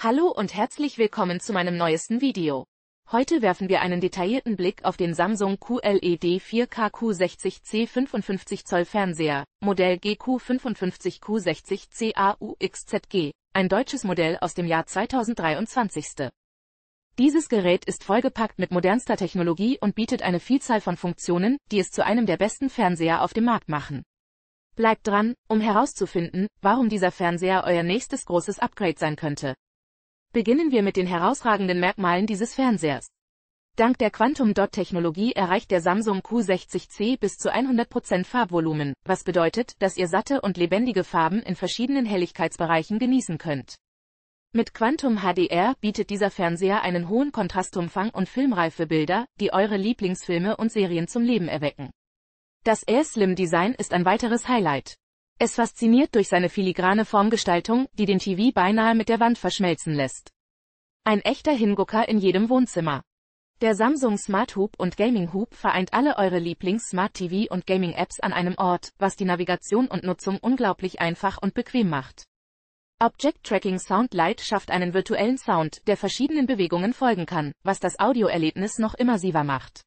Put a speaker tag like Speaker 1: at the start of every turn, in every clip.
Speaker 1: Hallo und herzlich willkommen zu meinem neuesten Video. Heute werfen wir einen detaillierten Blick auf den Samsung QLED 4K Q60C 55 Zoll Fernseher, Modell GQ55 Q60CAUXZG, ein deutsches Modell aus dem Jahr 2023. Dieses Gerät ist vollgepackt mit modernster Technologie und bietet eine Vielzahl von Funktionen, die es zu einem der besten Fernseher auf dem Markt machen. Bleibt dran, um herauszufinden, warum dieser Fernseher euer nächstes großes Upgrade sein könnte. Beginnen wir mit den herausragenden Merkmalen dieses Fernsehers. Dank der Quantum-Dot-Technologie erreicht der Samsung Q60C bis zu 100% Farbvolumen, was bedeutet, dass ihr satte und lebendige Farben in verschiedenen Helligkeitsbereichen genießen könnt. Mit Quantum HDR bietet dieser Fernseher einen hohen Kontrastumfang und filmreife Bilder, die eure Lieblingsfilme und Serien zum Leben erwecken. Das Air-Slim-Design ist ein weiteres Highlight. Es fasziniert durch seine filigrane Formgestaltung, die den TV beinahe mit der Wand verschmelzen lässt. Ein echter Hingucker in jedem Wohnzimmer. Der Samsung Smart Hub und Gaming Hub vereint alle eure Lieblings-Smart TV und Gaming Apps an einem Ort, was die Navigation und Nutzung unglaublich einfach und bequem macht. Object Tracking Sound Light schafft einen virtuellen Sound, der verschiedenen Bewegungen folgen kann, was das Audioerlebnis noch immersiver macht.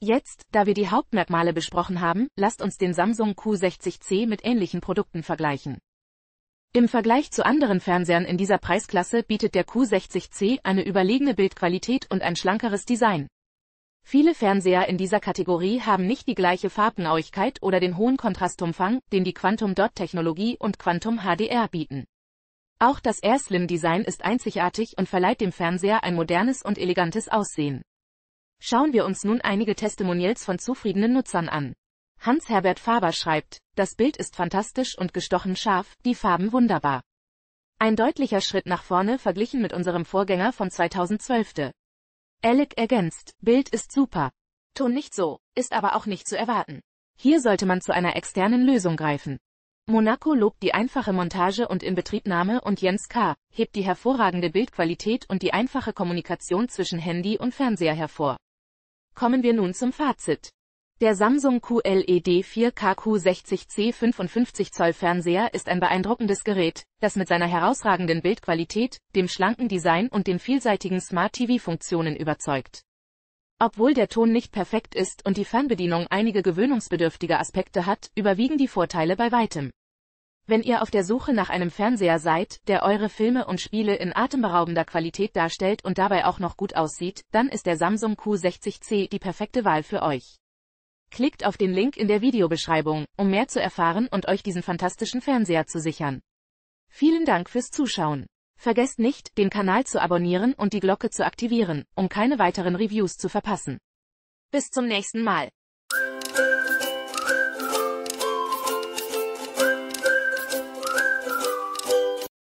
Speaker 1: Jetzt, da wir die Hauptmerkmale besprochen haben, lasst uns den Samsung Q60C mit ähnlichen Produkten vergleichen. Im Vergleich zu anderen Fernsehern in dieser Preisklasse bietet der Q60C eine überlegene Bildqualität und ein schlankeres Design. Viele Fernseher in dieser Kategorie haben nicht die gleiche Farbenauigkeit oder den hohen Kontrastumfang, den die Quantum Dot Technologie und Quantum HDR bieten. Auch das Air Slim Design ist einzigartig und verleiht dem Fernseher ein modernes und elegantes Aussehen. Schauen wir uns nun einige Testimonials von zufriedenen Nutzern an. Hans-Herbert Faber schreibt, das Bild ist fantastisch und gestochen scharf, die Farben wunderbar. Ein deutlicher Schritt nach vorne verglichen mit unserem Vorgänger von 2012. Alec ergänzt, Bild ist super. Ton nicht so, ist aber auch nicht zu erwarten. Hier sollte man zu einer externen Lösung greifen. Monaco lobt die einfache Montage und Inbetriebnahme und Jens K. hebt die hervorragende Bildqualität und die einfache Kommunikation zwischen Handy und Fernseher hervor. Kommen wir nun zum Fazit. Der Samsung QLED 4K Q60C 55 Zoll Fernseher ist ein beeindruckendes Gerät, das mit seiner herausragenden Bildqualität, dem schlanken Design und den vielseitigen Smart TV-Funktionen überzeugt. Obwohl der Ton nicht perfekt ist und die Fernbedienung einige gewöhnungsbedürftige Aspekte hat, überwiegen die Vorteile bei weitem. Wenn ihr auf der Suche nach einem Fernseher seid, der eure Filme und Spiele in atemberaubender Qualität darstellt und dabei auch noch gut aussieht, dann ist der Samsung Q60C die perfekte Wahl für euch. Klickt auf den Link in der Videobeschreibung, um mehr zu erfahren und euch diesen fantastischen Fernseher zu sichern. Vielen Dank fürs Zuschauen. Vergesst nicht, den Kanal zu abonnieren und die Glocke zu aktivieren, um keine weiteren Reviews zu verpassen. Bis zum nächsten Mal.